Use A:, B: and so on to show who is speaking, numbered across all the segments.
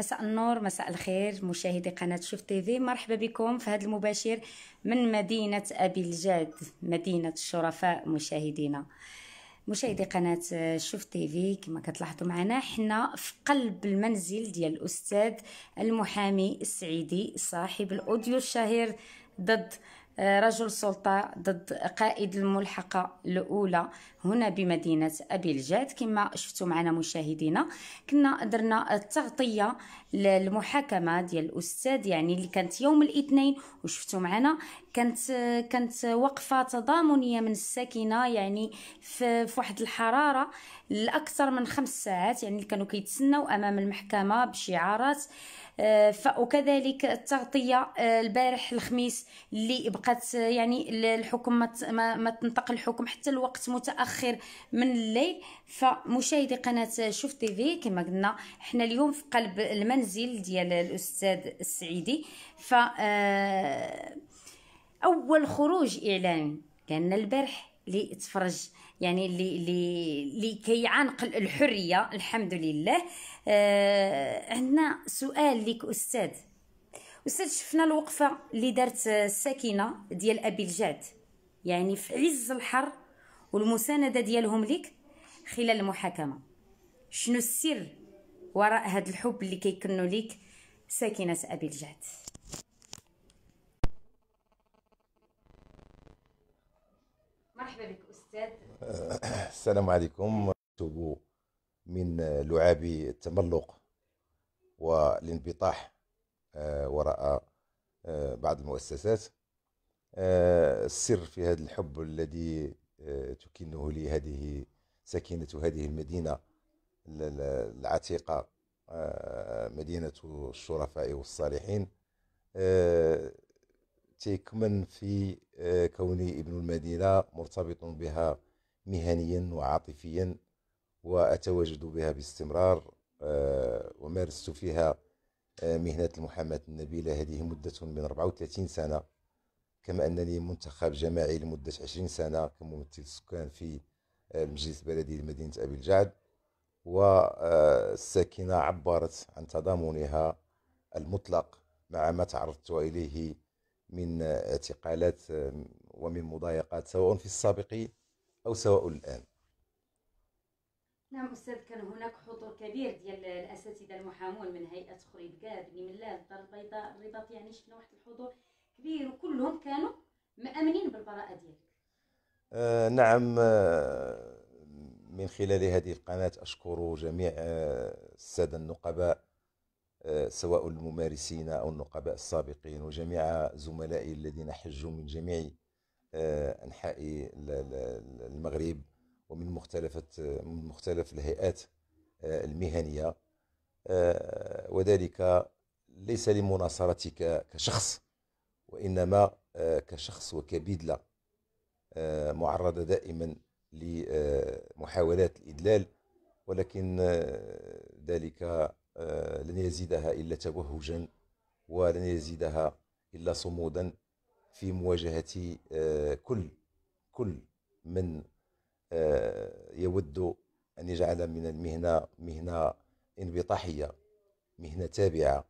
A: مساء النور مساء الخير مشاهدي قناة شوف تيفي مرحبا بكم في هذا المباشر من مدينة أبي الجاد مدينة الشرفاء مشاهدينا مشاهدي قناة شوف تيفي كما كتلاحظوا معنا حنا في قلب المنزل ديال الأستاذ المحامي السعيدي صاحب الأوديو الشهير ضد آه، رجل سلطة ضد قائد الملحقة الأولى هنا بمدينه ابي الجاد كما شفتوا معنا مشاهدينا كنا درنا التغطيه للمحاكمه ديال الاستاذ يعني اللي كانت يوم الاثنين وشفتوا معنا كانت كانت وقفه تضامنيه من الساكنه يعني في, في واحد الحراره لاكثر من خمس ساعات يعني اللي كانوا كيتسناو امام المحكمه بشعارات آه، وكذلك التغطيه آه، البارح الخميس اللي بقات يعني الحكم ما تنطق الحكم حتى الوقت متاخر متاخر من الليل فمشاهدي قناه شوف تي في كما قلنا حنا اليوم في قلب المنزل ديال الاستاذ السعيدي ف آه، اول خروج اعلامي لان البارح اللي تفرج يعني اللي اللي اللي كيعانق الحريه الحمد لله آه عندنا سؤال لك استاذ استاذ شفنا الوقفه اللي دارت الساكنه ديال ابي الجاد يعني في عز الحر والمساندة ديالهم ليك خلال المحاكمة شنو السر وراء هذا الحب اللي كيكنو ليك ساكنة أبي الجعد مرحبا بك أستاذ
B: السلام عليكم من لعاب التملق والانبطاح آه، وراء آه، بعض المؤسسات آه، السر في هذا الحب الذي تكنه لي هذه سكينة هذه المدينة العتيقة آه، مدينة الشرفاء والصالحين آه، تيكمن في آه، كوني ابن المدينة مرتبط بها مهنيا وعاطفيا وأتواجد بها باستمرار ومارست فيها مهنة المحاماة النبيلة هذه مدة من 34 سنة كما أنني منتخب جماعي لمدة 20 سنة كممثل سكان في آه، المجلس البلدي لمدينة أبي الجعد والساكنة آه، عبرت عن تضامنها المطلق مع ما تعرضت إليه من آه، اعتقالات ومن مضايقات سواء في السابق أو سواء الآن
A: نعم أستاذ كان هناك حضور كبير ديال الأساتذة المحامون من هيئة خريبكا بن ملال الدار البيضاء الرباط يعني شفنا واحد الحضور كبير وكلهم كانوا مآمنين بالبراءة ديالك
B: آه نعم آه، من خلال هذه القناة أشكر جميع آه، السادة النقباء آه، سواء الممارسين أو النقباء السابقين وجميع زملائي الذين حجوا من جميع أنحاء المغرب ومن مختلف من مختلف الهيئات المهنية وذلك ليس لمناصرتك كشخص وإنما آه، كشخص وكبدلة آه، معرضة دائما لمحاولات آه، الإدلال ولكن ذلك لن يزيدها إلا توهجا ولن يزيدها إلا صمودا في مواجهة كل كل من يود أن يجعل من المهنة مهنة انبطاحية مهنة تابعة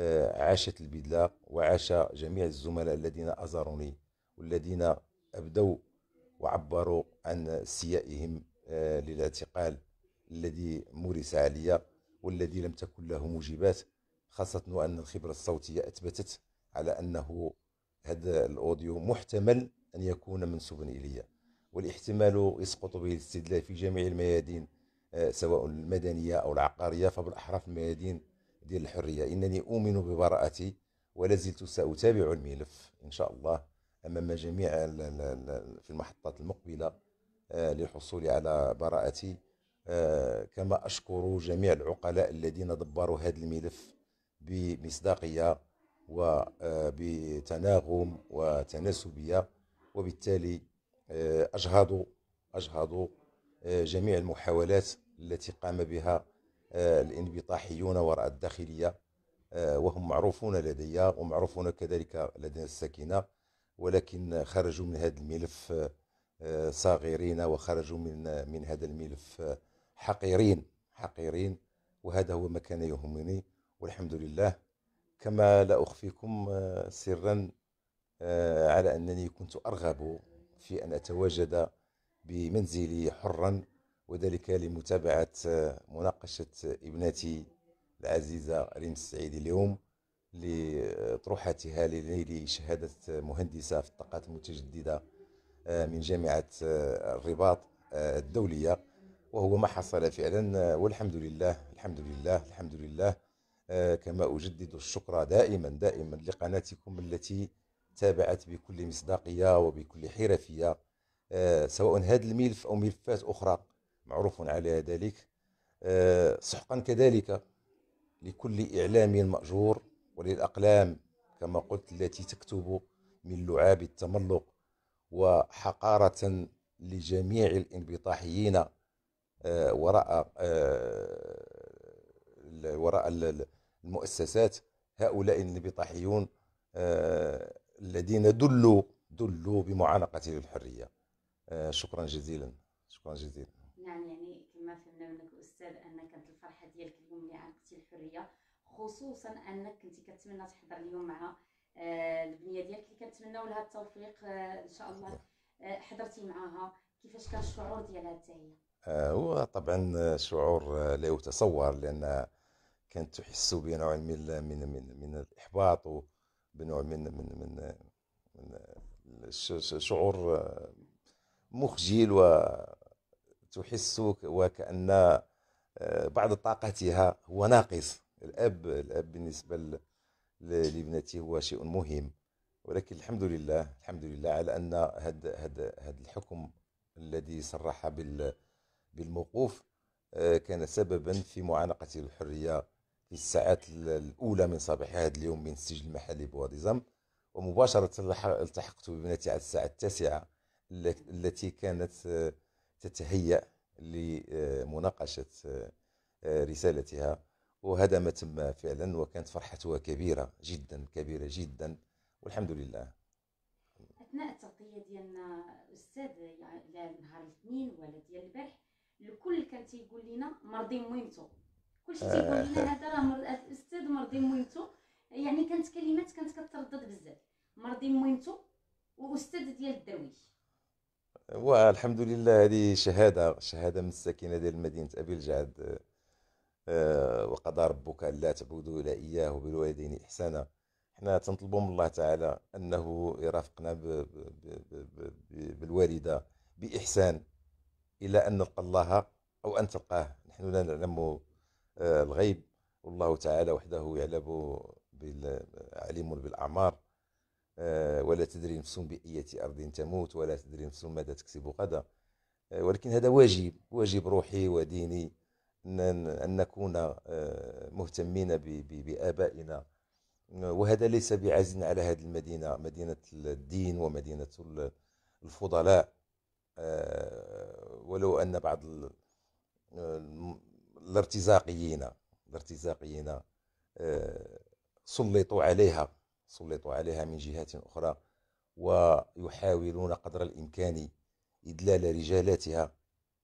B: آه، عاشت البدلة وعاش جميع الزملاء الذين أزاروني والذين أبدوا وعبروا عن استيائهم آه، للاعتقال الذي مورس علي والذي لم تكن له موجبات خاصة وأن الخبرة الصوتية أثبتت على أنه هذا الأوديو محتمل أن يكون منسوبا إلي والاحتمال يسقط به الاستدلال في جميع الميادين آه، سواء المدنية أو العقارية فبالأحرى في الميادين ديال الحريه انني اؤمن ببراءتي ولا زلت ساتابع الملف ان شاء الله امام جميع في المحطات المقبله آه، للحصول على براءتي آه، كما اشكر جميع العقلاء الذين دبروا هذا الملف بمصداقيه وبتناغم آه، وتناسبيه وبالتالي اجهض اجهض جميع المحاولات التي قام بها آه، الانبطاحيون وراء الداخلية آه، وهم معروفون لدي ومعروفون كذلك لدى الساكنة ولكن خرجوا من هذا الملف آه، صاغرين وخرجوا من من هذا الملف حقيرين حقيرين وهذا هو ما كان يهمني والحمد لله كما لا أخفيكم سرا على أنني كنت أرغب في أن أتواجد بمنزلي حرا وذلك لمتابعة آه، مناقشة آه، ابنتي العزيزة ريم السعيدي اليوم لطروحتها لنيل شهادة آه، مهندسة في الطاقات المتجددة من جامعة الرباط الدولية وهو ما حصل فعلا والحمد لله الحمد لله الحمد لله كما أجدد الشكر دائما دائما لقناتكم التي تابعت بكل مصداقية وبكل حرفية سواء هذا الملف أو ملفات أخرى معروف على ذلك آه، سحقا كذلك لكل إعلامي مأجور وللأقلام كما قلت التي تكتب من لعاب التملق وحقارة لجميع الانبطاحيين آه، وراء آه، وراء المؤسسات هؤلاء الانبطاحيون الذين دلوا دلوا بمعانقة للحرية شكرا جزيلا شكرا جزيلا
A: اختي الحريه خصوصا انك كنتي كتمنى تحضر اليوم مع آه، البنيه ديالك اللي كنتمنوا لها التوفيق آه، ان شاء الله آه، حضرتي معها كيفاش كان الشعور ديالها حتى هي
B: هو طبعا شعور لا يتصور لان كانت تحس بنوع من من من, من الاحباط وبنوع من من من, من شعور مخجل وتحس وكان آه، بعض طاقتها هو ناقص الاب الاب بالنسبه لابنته هو شيء مهم ولكن الحمد لله الحمد لله على ان هذا هذا هذا الحكم الذي صرح بالموقوف آه، كان سببا في معانقه الحريه في الساعات الاولى من صباح هذا اليوم من السجن المحلي بواديزم ومباشره التحقت بابنتي على الساعه التاسعه التي كانت آه، تتهيأ لمناقشة آه، رسالتها وهذا ما تم فعلا وكانت فرحتها كبيرة جدا كبيرة جدا والحمد لله
A: اثناء التغطيه ديالنا أستاذ يعني نهار الاثنين ولا ديال البارح الكل كان تيقول لنا مرضي مهمته
B: كلشي آه. تيقول لنا
A: هذا راه الاستاذ مرضي مهمته يعني كانت كلمات كانت كتردد بزاف مرضي مهمته واستاذ ديال الدرويش
B: والحمد لله هذه شهاده شهاده من السكينه ديال مدينه ابي الجعد آه، وقضى ربك لا تعبدوا الا اياه وبالوالدين احسانا حنا تنطلبوا من الله تعالى انه يرافقنا بالوالده باحسان الى ان نلقى الله او ان تلقاه نحن لا نعلم آه، الغيب والله تعالى وحده يعلم عليم بالاعمار آه، ولا تدري نفس بأية أرض تموت ولا تدري نفس ماذا تكسب غدا آه، ولكن هذا واجب واجب روحي وديني أن نكون آه، مهتمين بآبائنا وهذا ليس بعزل على هذه المدينة مدينة الدين ومدينة الفضلاء ولو أن بعض الارتزاقيين الارتزاقيين سلطوا عليها سلطوا عليها من جهات أخرى ويحاولون قدر الإمكان إدلال رجالاتها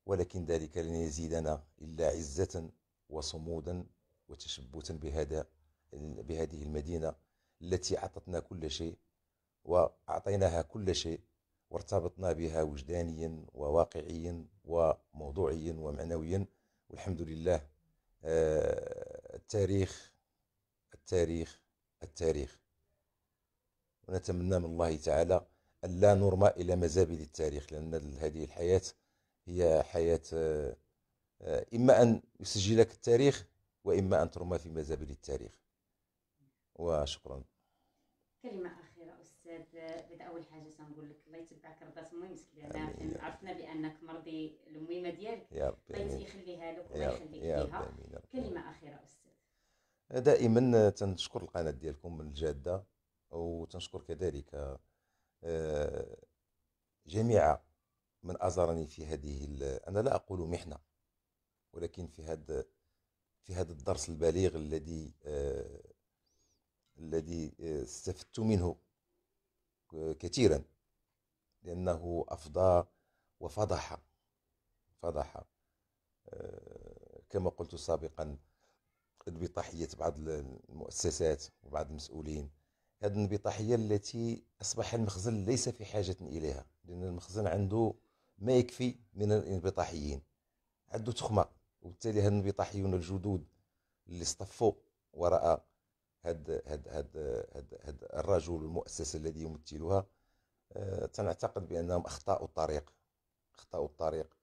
B: ولكن ذلك لن يزيدنا إلا عزة وصمودا وتشبثا بهذا بهذه المدينة التي أعطتنا كل شيء وأعطيناها كل شيء وارتبطنا بها وجدانيا وواقعيا وموضوعيا ومعنويا والحمد لله آه، التاريخ التاريخ التاريخ ونتمنى من الله تعالى أن لا نرمى إلى مزابل التاريخ لأن هذه الحياة هي حياة آه، إما أن يسجلك التاريخ وإما أن ترمى في مزابل التاريخ وشكرا
A: كلمة أخيرة أستاذ بدأ أول حاجة تنقول لك الله يتبعك رضا الله مسكين عرفنا بأنك مرضي الميمة ديالك يا رب الله يخليها لك ويخليك ليها كلمة أخيرة أستاذ
B: دائما تنشكر القناة ديالكم الجادة وتنشكر كذلك آه، جميع من أزرني في هذه أنا لا أقول محنة ولكن في هذا في هذا الدرس البليغ الذي آه، الذي آه، استفدت منه كثيرا لأنه أفضى وفضح فضح كما قلت سابقا بتضحية بعض المؤسسات وبعض المسؤولين هذه الانبطاحية التي أصبح المخزن ليس في حاجة إليها لأن المخزن عنده ما يكفي من الانبطاحيين عنده تخمة وبالتالي هاد الانبطاحيون الجدود اللي اصطفوا وراء هاد هاد هاد هاد, هاد الرجل المؤسسة الذي يمثلها آه، تنعتقد بأنهم أخطأوا الطريق أخطأوا الطريق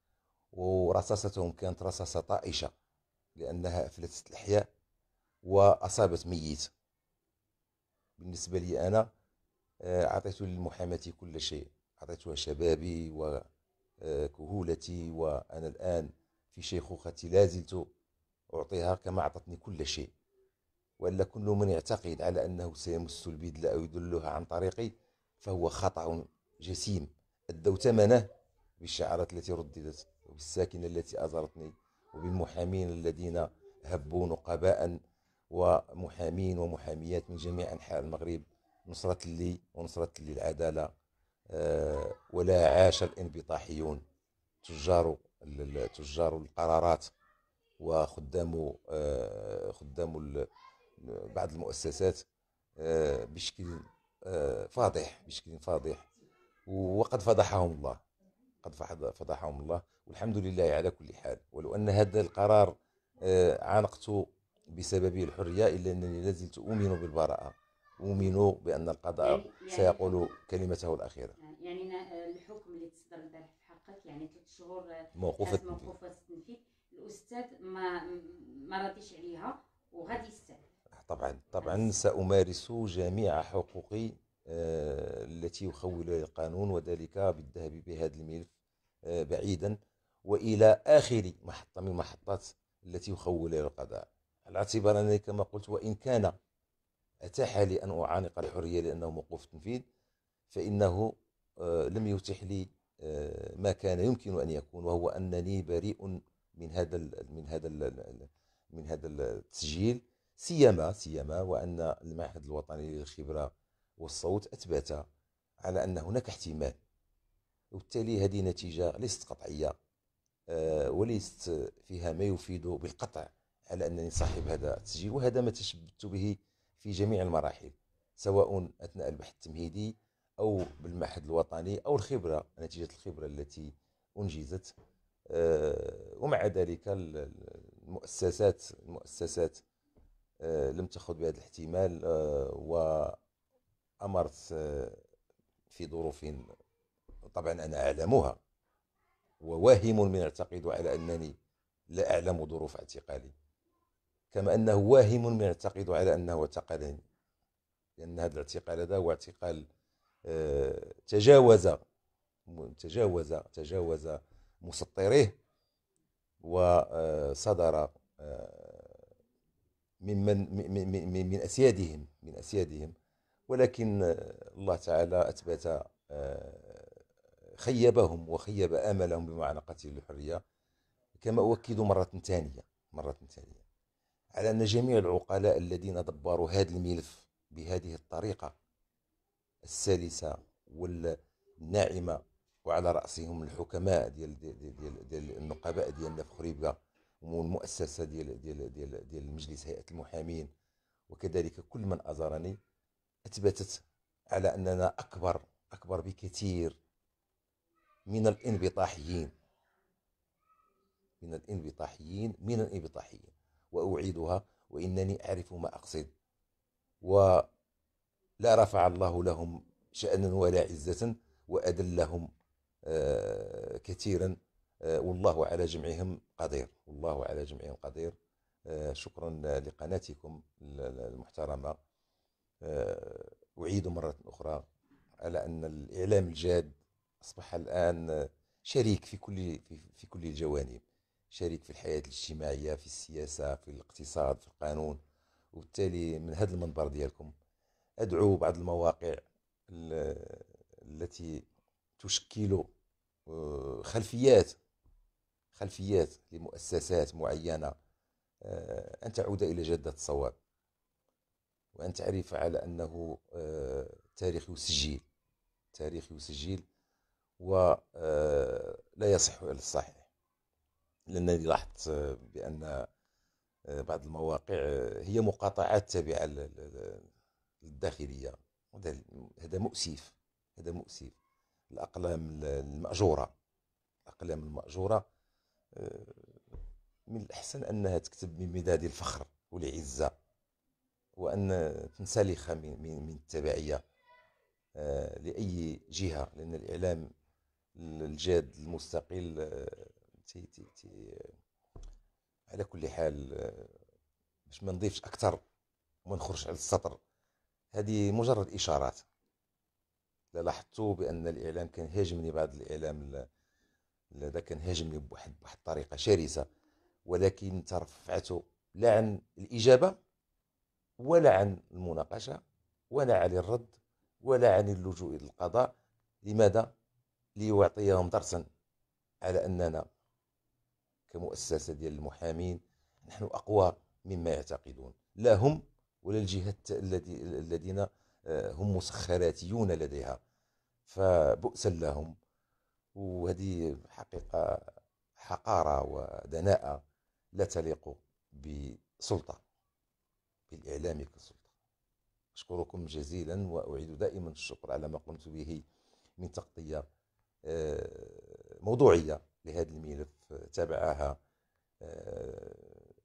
B: ورصاصتهم كانت رصاصة طائشة لأنها أفلتت الاحياء وأصابت ميت بالنسبه لي انا آه، اعطيت للمحاماه كل شيء اعطيتها شبابي وكهولتي آه، وانا الان في شيخوختي لا زلت اعطيها كما اعطتني كل شيء والا كل من يعتقد على انه سيمس البدله او يدلها عن طريقي فهو خطا جسيم ادوا ثمنه بالشعارات التي رددت وبالساكنه التي ازرتني وبالمحامين الذين هبوا نقباء ومحامين ومحاميات من جميع أنحاء المغرب نصرة لي ونصرة للعدالة آه، ولا عاش الانبطاحيون تجار تجار القرارات وخدام آه، خدام بعض المؤسسات آه، بشكل فاضح بشكل فاضح وقد فضحهم الله قد فضحهم الله والحمد لله على كل حال ولو ان هذا القرار عانقته بسببه الحرية إلا أنني لازلت أؤمن بالبراءة أؤمن بأن القضاء يعني, يعني- سيقول كلمته الأخيرة آه،
A: يعني آه، الحكم اللي تصدر البارح في حقك يعني ثلاث شهور آه، موقوفة موقوفة التنفيذ الأستاذ ما ما راضيش عليها وغادي يستعمل
B: طبعا طبعا سأمارس جميع حقوقي التي يخول القانون وذلك بالذهاب بهذا الملف بعيدا والى اخر محطه من محطات التي يخول القضاء على اعتبار انني كما قلت وان كان اتاح لي ان اعانق الحريه لانه موقوف تنفيذ فانه آه، لم يتح لي آه، ما كان يمكن ان يكون وهو انني بريء من هذا من هذا من هذا التسجيل سيما سيما وان المعهد الوطني للخبره والصوت اثبت على ان هناك احتمال وبالتالي هذه نتيجه ليست قطعيه آه، وليست فيها ما يفيد بالقطع على أنني صاحب هذا التسجيل وهذا ما تشبثت به في جميع المراحل سواء أثناء البحث التمهيدي أو بالمعهد الوطني أو الخبرة نتيجة الخبرة التي أنجزت آه، ومع ذلك المؤسسات المؤسسات آه، لم تأخذ بهذا الاحتمال آه، وأمرت في ظروف طبعا أنا أعلمها وواهم من يعتقد على أنني لا أعلم ظروف اعتقالي كما أنه واهم من يعتقد على أنه اعتقلني لأن هذا الاعتقال هذا هو اعتقال آه، تجاوز تجاوز تجاوز مسطريه وصدر آه، ممن آه، من, من, من اسيادهم من اسيادهم ولكن الله تعالى اثبت خيبهم وخيب املهم بمعنى قتل الحريه كما اؤكد مره ثانيه مره ثانيه على أن جميع العقلاء الذين دبروا هذا الملف بهذه الطريقة السلسة والناعمة وعلى رأسهم الحكماء ديال ديال ديال, ديال النقباء ديالنا في خريبكة والمؤسسة ديال ديال ديال ديال مجلس هيئة المحامين وكذلك كل من أزارني أثبتت على أننا أكبر أكبر بكثير من الانبطاحيين من الانبطاحيين من الانبطاحيين وأعيدها وإنني أعرف ما أقصد ولا رفع الله لهم شأنا ولا عزة وأدلهم آه، كثيرا آه، والله على جمعهم قدير والله على جمعهم قدير آه، شكرا لقناتكم المحترمة أعيد مرة أخرى على أن الإعلام الجاد أصبح الآن شريك في كل في كل الجوانب شريك في الحياة الاجتماعية في السياسة في الاقتصاد في القانون وبالتالي من هذا المنبر ديالكم أدعو بعض المواقع التي تشكل آه، خلفيات خلفيات لمؤسسات معينة آه، أن تعود إلى جدة الصواب وأن تعرف على أنه آه، تاريخ يسجل تاريخ يسجل ولا يصح الى الصحيح لأنني لاحظت آه، بأن آه، بعض المواقع آه، هي مقاطعات تابعة للداخلية هذا مؤسف هذا مؤسف الأقلام المأجورة الأقلام المأجورة من الأحسن أنها تكتب من الفخر والعزة وأن تنسلخ من التبعية لأي جهة لأن الإعلام الجاد المستقل تي تي تي على كل حال باش ما نضيفش اكثر وما نخرجش على السطر هذه مجرد اشارات لاحظتوا بان الاعلام كان هاجمني بعض الاعلام هذا كان هاجمني بواحد بواحد الطريقه شرسه ولكن ترفعته لا عن الاجابه ولا عن المناقشه ولا عن الرد ولا عن اللجوء الى القضاء لماذا ليعطيهم درسا على اننا كمؤسسة ديال المحامين نحن أقوى مما يعتقدون لا هم ولا الجهات الذي الذين آه، هم مسخراتيون لديها فبؤسا لهم وهذه حقيقة حقارة ودناءة لا تليق بسلطة بالإعلام كسلطة أشكركم جزيلا وأعيد دائما الشكر على ما قمت به من تغطية آه، موضوعية لهذا الملف تابعها آه،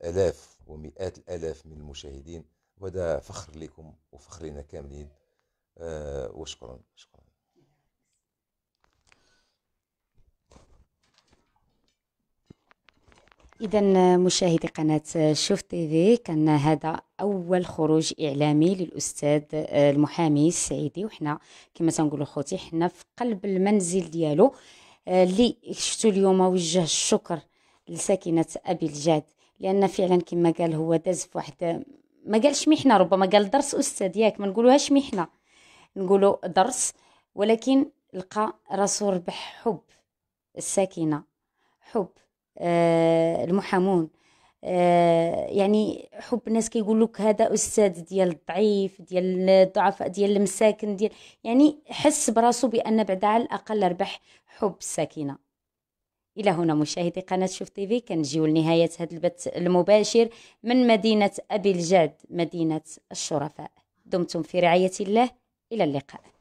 B: آلاف ومئات الآلاف من المشاهدين وهذا فخر لكم وفخرنا كاملين آه، وشكرا شكرا
A: إذا مشاهدي قناة شوف تي في كان هذا أول خروج إعلامي للأستاذ آه، المحامي السعيدي وحنا كما تنقولوا خوتي حنا في قلب المنزل ديالو اللي شفتو اليوم وجه الشكر لساكنه ابي الجاد لان فعلا كما قال هو داز في واحد ما قالش محنه ربما قال درس استاذ ياك ما نقولوهاش محنه نقولو درس ولكن لقى راسو ربح حب الساكنه حب آه المحامون آه، يعني حب الناس كيقول لك هذا استاذ ديال الضعيف ديال الضعفاء ديال المساكن ديال يعني حس براسو بان بعد على الاقل ربح حب الساكنه الى هنا مشاهدي قناه شوف تي في كنجيو لنهايه هذا البث المباشر من مدينه ابي الجاد مدينه الشرفاء دمتم في رعايه الله الى اللقاء